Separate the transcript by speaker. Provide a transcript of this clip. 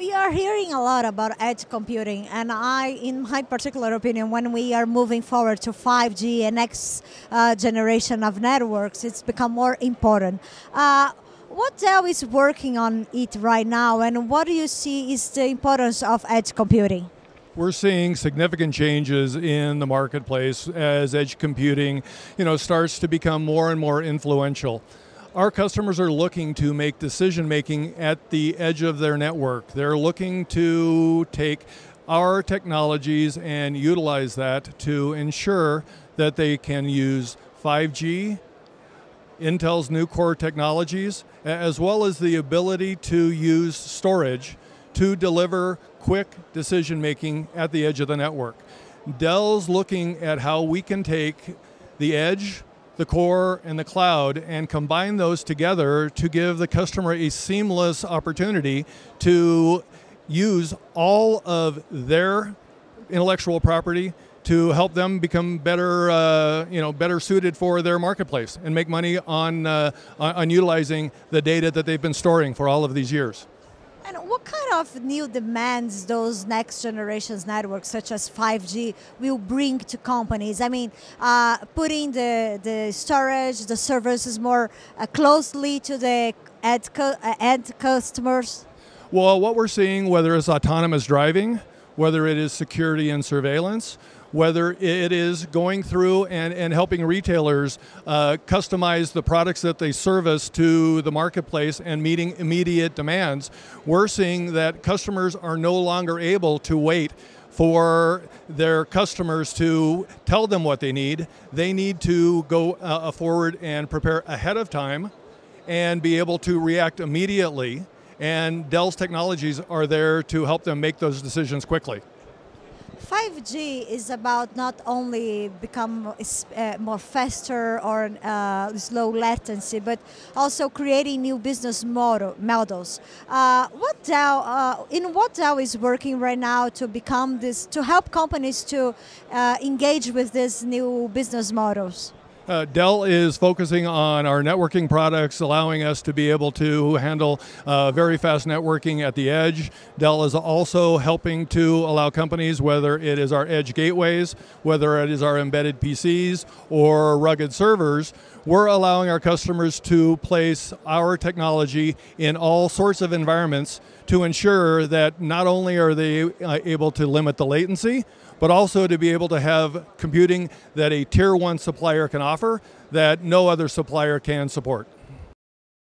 Speaker 1: We are hearing a lot about edge computing, and I, in my particular opinion, when we are moving forward to 5G and next uh, generation of networks, it's become more important. Uh, what Dell is working on it right now, and what do you see is the importance of edge computing?
Speaker 2: We're seeing significant changes in the marketplace as edge computing, you know, starts to become more and more influential our customers are looking to make decision making at the edge of their network. They're looking to take our technologies and utilize that to ensure that they can use 5G, Intel's new core technologies, as well as the ability to use storage to deliver quick decision making at the edge of the network. Dell's looking at how we can take the edge the core and the cloud and combine those together to give the customer a seamless opportunity to use all of their intellectual property to help them become better, uh, you know, better suited for their marketplace and make money on, uh, on utilizing the data that they've been storing for all of these years.
Speaker 1: And what kind of new demands those next generations networks, such as 5G, will bring to companies? I mean, uh, putting the, the storage, the services more uh, closely to the end, co uh, end customers? Well, what
Speaker 2: we're seeing, whether it's autonomous driving, whether it is security and surveillance, whether it is going through and, and helping retailers uh, customize the products that they service to the marketplace and meeting immediate demands, we're seeing that customers are no longer able to wait for their customers to tell them what they need. They need to go uh, forward and prepare ahead of time and be able to react immediately and Dell's technologies are there to help them make those decisions quickly.
Speaker 1: 5G is about not only become uh, more faster or uh, slow latency, but also creating new business model, models. Uh, what Dell, uh, in what Dell, is working right now to become this, to help companies to uh, engage with these new business models?
Speaker 2: Uh, Dell is focusing on our networking products, allowing us to be able to handle uh, very fast networking at the edge. Dell is also helping to allow companies, whether it is our edge gateways, whether it is our embedded PCs or rugged servers, we're allowing our customers to place our technology in all sorts of environments to ensure that not only are they uh, able to limit the latency, but also to be able to have computing that a tier one supplier can offer offer that no other supplier can support.